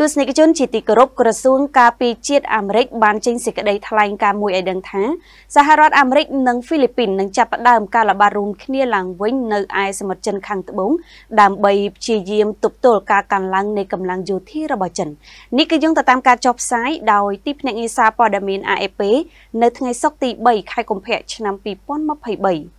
ទស្សនិកជនជាទីគោរពក្រសួងការពារជាតិអាមេរិកបានចេញសេចក្តីថ្លែងការណ៍មួយឲ្យដឹងថា សហរដ្ឋអាមេរិកនិងហ្វីលីពីននឹងចាប់ផ្ដើមការល្បាតរួមគ្នាឡើងវិញនៅឯសមុទ្រចិនខាងត្បូងដើម្បីព្យាយាមទប់ទល់ការកើនឡើងនៃកម្លាំងយោធារបស់ចិននេះគឺយោងទៅតាមការចុះផ្សាយដោយទីភ្នាក់ងារសារព័ត៌មាន AFP នៅថ្ងៃសុក្រទី3ខែកុម្ភៈឆ្នាំ2023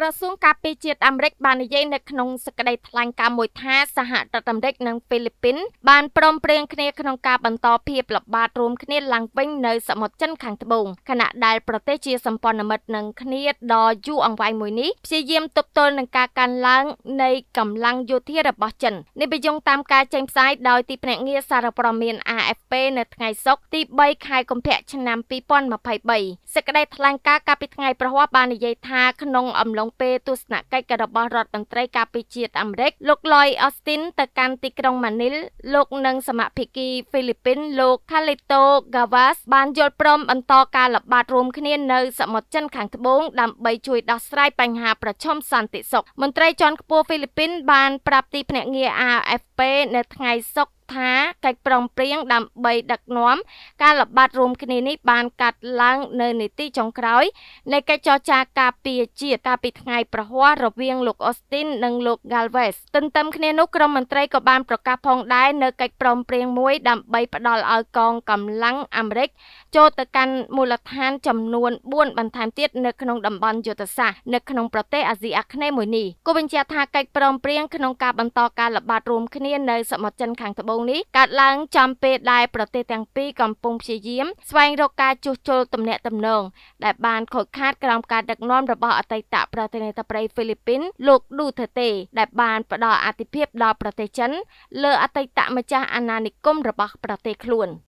ក្រសួងការពារជាតិអាមេរិកបាននិយាយនៅក្នុងសេចក្តីថ្លែងការណ៍មួយថាសហរដ្ឋអាមេរិកនិងហ្វីលីពីនបានព្រមព្រៀងគ្នាក្នុងការបន្តភាពល្បាតរួមគ្នាឡើងវិញនៅសមុទ្រចិនខាងត្បូងខណៈដែលប្រទេសជាសម្ព័ន្ធមិត្តនឹងគ្នាដ៏យូរអង្វែងមួយនេះព្យាយាមទប់ទល់នឹងការកើនឡើងនៃកម្លាំងយោធារបស់ចិននេះបញ្យងតាមការចេញផ្សាយដោយទីភ្នាក់ងារសារព័ត៌មាន AFP នៅថ្ងៃសុក្រទី3ខែកុម្ភៈឆ្នាំ2023សេចក្តីថ្លែងការណ៍កាលពីថ្ងៃប្រហ័សបាននិយាយថាក្នុងអំឡុងងពេលទស្សនកិច្ចរបស់រដ្ឋមន្ត្រីការពារជាតិអាមេរិកលោក Lloyd Austin ទៅកាន់ទីក្រុងម៉ានីលលោកនិងសមាភិកីហ្វីលីពីនលោក Calito Gavas បានយល់ព្រមបន្តការល្បាតរួមគ្នានៅសមុទ្រចិនខាងត្បូងដើម្បីជួយដោះស្រាយបញ្ហាប្រឈមសន្តិសុខមន្ត្រីជាន់ខ្ពស់ហ្វីលីពីនបានប្រាប់ទីភ្នាក់ងារ AFP នៅថ្ងៃសុក្រថាកិច្ចប្រឹងប្រែងដើម្បីដឹកនាំការល្បាតរួមគ្នានេះបានកាត់ឡើងនៅនីតិចុងក្រោយនៃកិច្ចចរចាការពារជាតិកាលពីថ្ងៃប្រហ័សរវាងលោកអូស្ទីននិងលោក Galvez ទន្ទឹមគ្នានោះក្រុមមន្ត្រីក៏បានប្រកាសផងដែរនៅកិច្ចប្រឹងប្រែងមួយដើម្បីផ្ដល់ឲ្យកងកម្លាំងអាមេរិកចូលទៅកាន់មូលដ្ឋានចំនួន4បន្ថែមទៀតនៅក្នុងតំបន់យុទ្ធសាស្ត្រនៅក្នុងប្រទេសអាស៊ីអាគ្នេយ៍មួយនេះគូបញ្ជាក់ថាកិច្ចប្រឹងប្រែងក្នុងការបន្តការល្បាតរួមគ្នានៅសមុទ្រចិនខាងត្បូងងនេះកើតឡើងចំពេលដែលប្រទេសទាំងពីរកំពុងព្យាយាមស្វែងរកការជួសជុលទំនាក់ទំនងដែលបានខូចខាតក្រោមការដឹកនាំរបស់អតីតប្រធានាធិបតីហ្វីលីពីនលោកឌូថេតេដែលបានផ្ដល់អាទិភាព ដល់ប្រទេសចិន លើអតីតម្ចាស់អាណានិគមរបស់ប្រទេសខ្លួន។